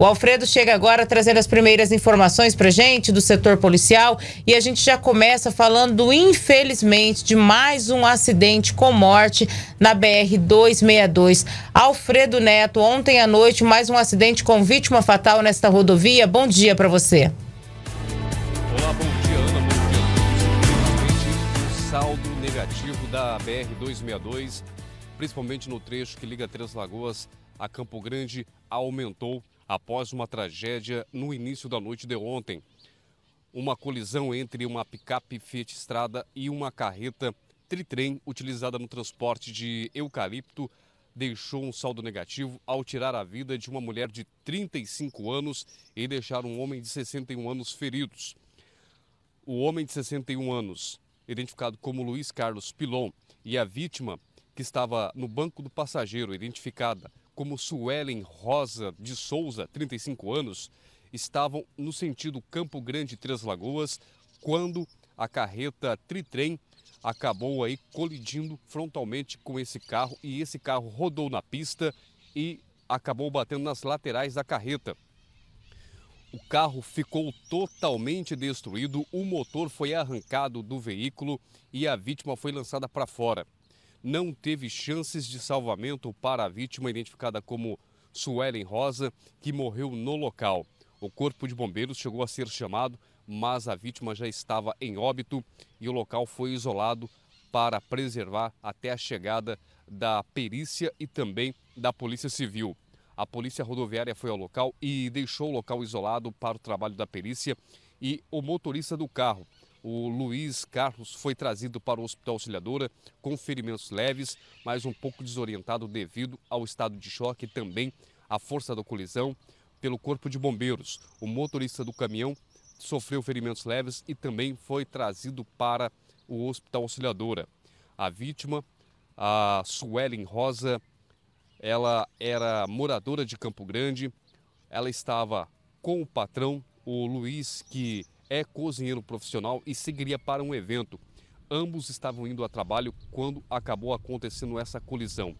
O Alfredo chega agora trazendo as primeiras informações para gente do setor policial e a gente já começa falando, infelizmente, de mais um acidente com morte na BR 262. Alfredo Neto, ontem à noite mais um acidente com vítima fatal nesta rodovia. Bom dia para você. Olá, bom dia, Ana. Bom dia. O saldo negativo da BR 262, principalmente no trecho que liga Três Lagoas a Campo Grande, aumentou após uma tragédia no início da noite de ontem. Uma colisão entre uma picape Fiat Strada e uma carreta tritrem utilizada no transporte de eucalipto deixou um saldo negativo ao tirar a vida de uma mulher de 35 anos e deixar um homem de 61 anos feridos. O homem de 61 anos, identificado como Luiz Carlos Pilon, e a vítima, que estava no banco do passageiro, identificada como Suelen Rosa de Souza, 35 anos, estavam no sentido Campo Grande Três Lagoas quando a carreta Tritrem acabou aí colidindo frontalmente com esse carro e esse carro rodou na pista e acabou batendo nas laterais da carreta. O carro ficou totalmente destruído, o motor foi arrancado do veículo e a vítima foi lançada para fora não teve chances de salvamento para a vítima, identificada como Suelen Rosa, que morreu no local. O corpo de bombeiros chegou a ser chamado, mas a vítima já estava em óbito e o local foi isolado para preservar até a chegada da perícia e também da Polícia Civil. A Polícia Rodoviária foi ao local e deixou o local isolado para o trabalho da perícia e o motorista do carro o Luiz Carlos foi trazido para o Hospital Auxiliadora com ferimentos leves, mas um pouco desorientado devido ao estado de choque e também à força da colisão pelo Corpo de Bombeiros. O motorista do caminhão sofreu ferimentos leves e também foi trazido para o Hospital Auxiliadora. A vítima, a Suelen Rosa, ela era moradora de Campo Grande, ela estava com o patrão, o Luiz, que é cozinheiro profissional e seguiria para um evento. Ambos estavam indo a trabalho quando acabou acontecendo essa colisão.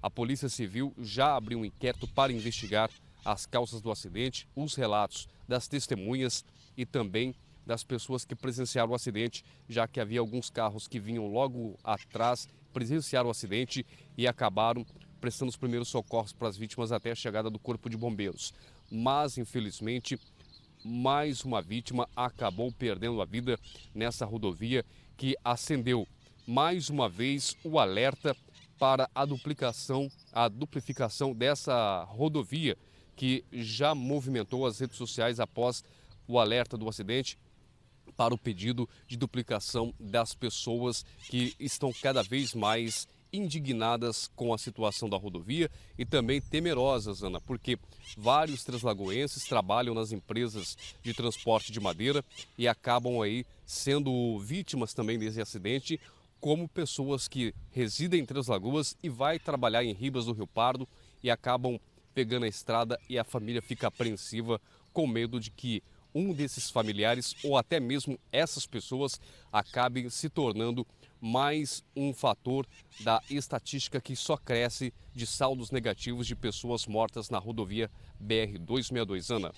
A Polícia Civil já abriu um inquérito para investigar as causas do acidente, os relatos das testemunhas e também das pessoas que presenciaram o acidente, já que havia alguns carros que vinham logo atrás, presenciaram o acidente e acabaram prestando os primeiros socorros para as vítimas até a chegada do Corpo de Bombeiros. Mas, infelizmente, mais uma vítima acabou perdendo a vida nessa rodovia que acendeu mais uma vez o alerta para a duplicação, a duplificação dessa rodovia que já movimentou as redes sociais após o alerta do acidente para o pedido de duplicação das pessoas que estão cada vez mais indignadas com a situação da rodovia e também temerosas, Ana, porque vários translagoenses trabalham nas empresas de transporte de madeira e acabam aí sendo vítimas também desse acidente, como pessoas que residem em Translagoas e vai trabalhar em Ribas do Rio Pardo e acabam pegando a estrada e a família fica apreensiva com medo de que um desses familiares ou até mesmo essas pessoas acabem se tornando mais um fator da estatística que só cresce de saldos negativos de pessoas mortas na rodovia BR-262. Ana.